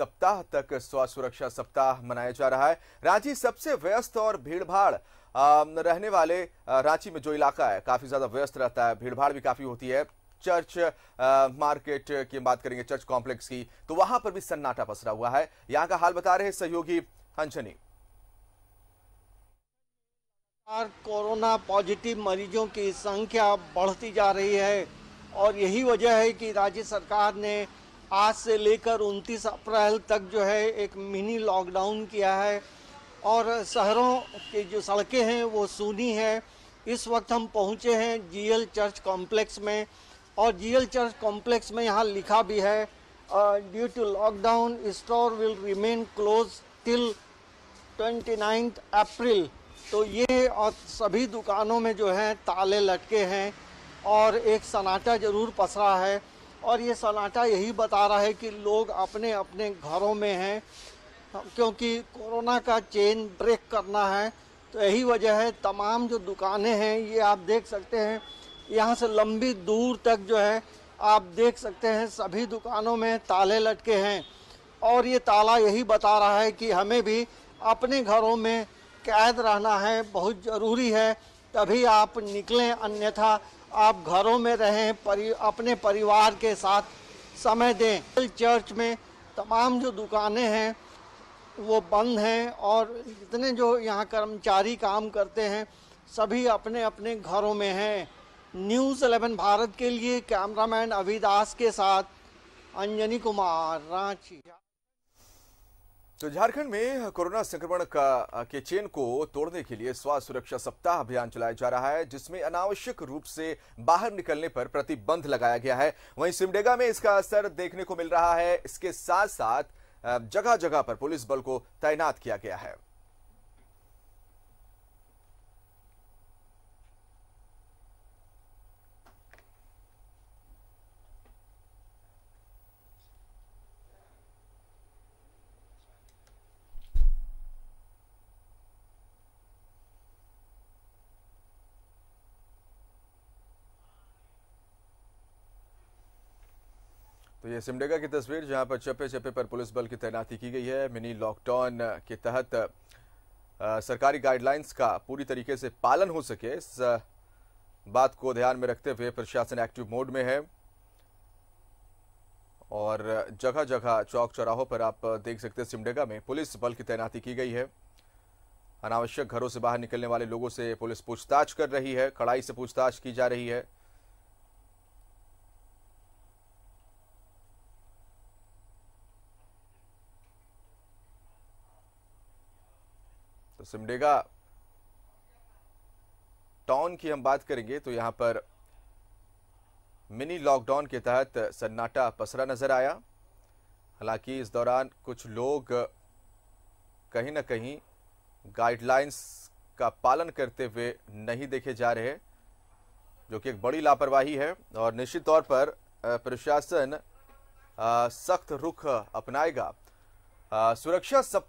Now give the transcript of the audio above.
सप्ताह तक स्वास्थ्य सुरक्षा सप्ताह मनाया जा रहा है रांची सबसे व्यस्त और भीड़भाड़ रहने वाले रांची में जो इलाका है काफी ज्यादा व्यस्त रहता है भीड़भाड़ भी काफी होती है चर्च आ, मार्केट की बात करेंगे चर्च कॉम्प्लेक्स की तो वहां पर भी सन्नाटा पसरा हुआ है यहाँ का हाल बता रहे सहयोगी हंसनी कोरोना पॉजिटिव मरीजों की संख्या बढ़ती जा रही है और यही वजह है कि राज्य सरकार ने आज से लेकर 29 अप्रैल तक जो है एक मिनी लॉकडाउन किया है और शहरों की जो सड़कें हैं वो सूनी है इस वक्त हम पहुंचे हैं जीएल चर्च कॉम्प्लेक्स में और जीएल चर्च कॉम्प्लेक्स में यहाँ लिखा भी है due to lockdown store will remain close till 29 April तो ये और सभी दुकानों में जो है ताले लटके हैं और एक सन्नाटा ज़रूर पसरा है और ये सन्नाटा यही बता रहा है कि लोग अपने अपने घरों में हैं क्योंकि कोरोना का चेन ब्रेक करना है तो यही वजह है तमाम जो दुकानें हैं ये आप देख सकते हैं यहाँ से लंबी दूर तक जो है आप देख सकते हैं सभी दुकानों में ताले लटके हैं और ये ताला यही बता रहा है कि हमें भी अपने घरों में कैद रहना है बहुत ज़रूरी है तभी आप निकलें अन्यथा आप घरों में रहें परि अपने परिवार के साथ समय दें चर्च में तमाम जो दुकानें हैं वो बंद हैं और जितने जो यहाँ कर्मचारी काम करते हैं सभी अपने अपने घरों में हैं न्यूज़ 11 भारत के लिए कैमरामैन अविदास के साथ अंजनी कुमार रांची तो झारखंड में कोरोना संक्रमण का के चेन को तोड़ने के लिए स्वास्थ्य सुरक्षा सप्ताह अभियान चलाया जा रहा है जिसमें अनावश्यक रूप से बाहर निकलने पर प्रतिबंध लगाया गया है वहीं सिमडेगा में इसका असर देखने को मिल रहा है इसके साथ साथ जगह जगह पर पुलिस बल को तैनात किया गया है तो ये सिमडेगा की तस्वीर जहां पर चप्पे चप्पे पर पुलिस बल की तैनाती की गई है मिनी लॉकडाउन के तहत सरकारी गाइडलाइंस का पूरी तरीके से पालन हो सके इस बात को ध्यान में रखते हुए प्रशासन एक्टिव मोड में है और जगह जगह चौक चौराहों पर आप देख सकते हैं सिमडेगा में पुलिस बल की तैनाती की गई है अनावश्यक घरों से बाहर निकलने वाले लोगों से पुलिस पूछताछ कर रही है कड़ाई से पूछताछ की जा रही है तो सिमडेगा टाउन की हम बात करेंगे तो यहां पर मिनी लॉकडाउन के तहत सन्नाटा पसरा नज़र आया हालांकि इस दौरान कुछ लोग कहीं ना कहीं गाइडलाइंस का पालन करते हुए नहीं देखे जा रहे जो कि एक बड़ी लापरवाही है और निश्चित तौर पर प्रशासन सख्त रुख अपनाएगा सुरक्षा सब